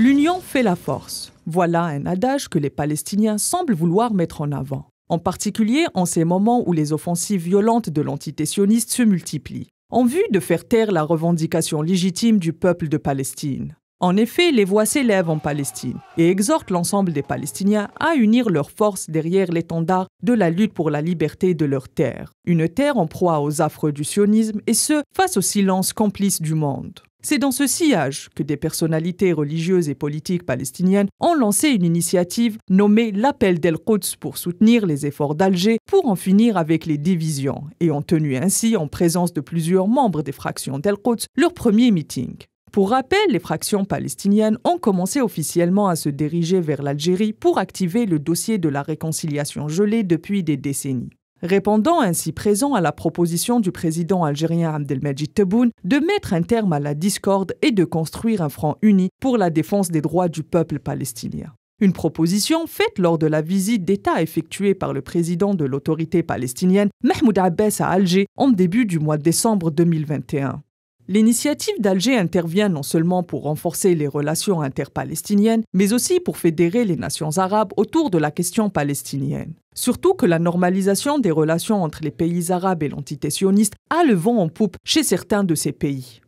L'union fait la force. Voilà un adage que les Palestiniens semblent vouloir mettre en avant, en particulier en ces moments où les offensives violentes de l'entité sioniste se multiplient, en vue de faire taire la revendication légitime du peuple de Palestine. En effet, les voix s'élèvent en Palestine et exhortent l'ensemble des Palestiniens à unir leurs forces derrière l'étendard de la lutte pour la liberté de leur terre, une terre en proie aux affres du sionisme et ce, face au silence complice du monde. C'est dans ce sillage que des personnalités religieuses et politiques palestiniennes ont lancé une initiative nommée l'Appel d'El Quds pour soutenir les efforts d'Alger pour en finir avec les divisions et ont tenu ainsi, en présence de plusieurs membres des fractions d'El Quds, leur premier meeting. Pour rappel, les fractions palestiniennes ont commencé officiellement à se diriger vers l'Algérie pour activer le dossier de la réconciliation gelée depuis des décennies répondant ainsi présent à la proposition du président algérien Abdelmajid Tebboune de mettre un terme à la discorde et de construire un front uni pour la défense des droits du peuple palestinien. Une proposition faite lors de la visite d'État effectuée par le président de l'autorité palestinienne, Mahmoud Abbas, à Alger en début du mois de décembre 2021. L'initiative d'Alger intervient non seulement pour renforcer les relations interpalestiniennes, mais aussi pour fédérer les nations arabes autour de la question palestinienne. Surtout que la normalisation des relations entre les pays arabes et l'entité sioniste a le vent en poupe chez certains de ces pays.